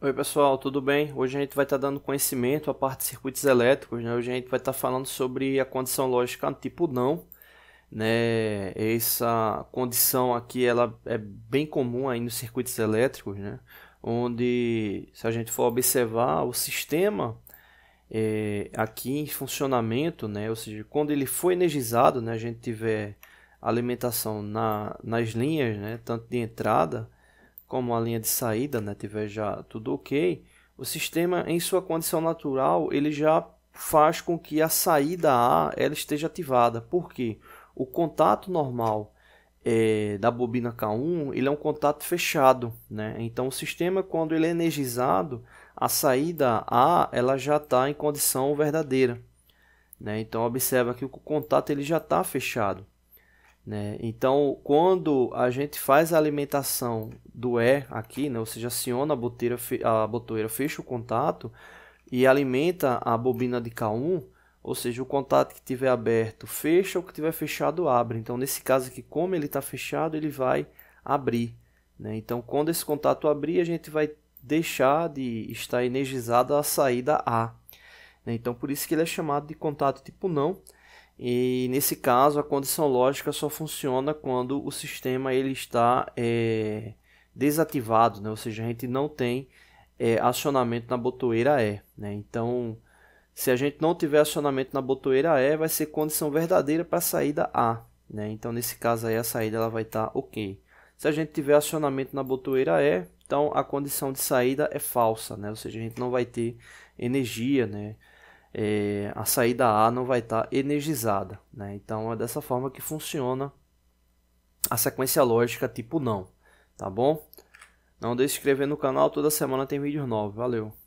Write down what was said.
Oi pessoal, tudo bem? Hoje a gente vai estar tá dando conhecimento à parte de circuitos elétricos, né? Hoje a gente vai estar tá falando sobre a condição lógica tipo não, né? Essa condição aqui ela é bem comum aí nos circuitos elétricos, né? Onde se a gente for observar o sistema é, aqui em funcionamento, né? Ou seja, quando ele for energizado, né? A gente tiver alimentação na, nas linhas, né? Tanto de entrada como a linha de saída né, tiver já tudo ok, o sistema em sua condição natural ele já faz com que a saída A ela esteja ativada, porque o contato normal é, da bobina K1 ele é um contato fechado, né? então o sistema quando ele é energizado a saída A ela já está em condição verdadeira, né? então observa que o contato ele já está fechado. Né? Então, quando a gente faz a alimentação do E aqui, né? ou seja, aciona a, boteira, a botoeira, fecha o contato e alimenta a bobina de K1, ou seja, o contato que tiver aberto fecha, o que tiver fechado abre. Então, nesse caso aqui, como ele está fechado, ele vai abrir. Né? Então, quando esse contato abrir, a gente vai deixar de estar energizada a saída A. Né? Então, por isso que ele é chamado de contato tipo não, e nesse caso, a condição lógica só funciona quando o sistema ele está é, desativado, né? ou seja, a gente não tem é, acionamento na botoeira E. Né? Então, se a gente não tiver acionamento na botoeira E, vai ser condição verdadeira para a saída A. Né? Então, nesse caso aí, a saída ela vai estar tá ok. Se a gente tiver acionamento na botoeira E, então a condição de saída é falsa, né? ou seja, a gente não vai ter energia, né? é, a saída A não vai estar tá energizada. Né? Então é dessa forma que funciona a sequência lógica tipo não, tá bom? Não deixe de se inscrever no canal, toda semana tem vídeo novo, Valeu!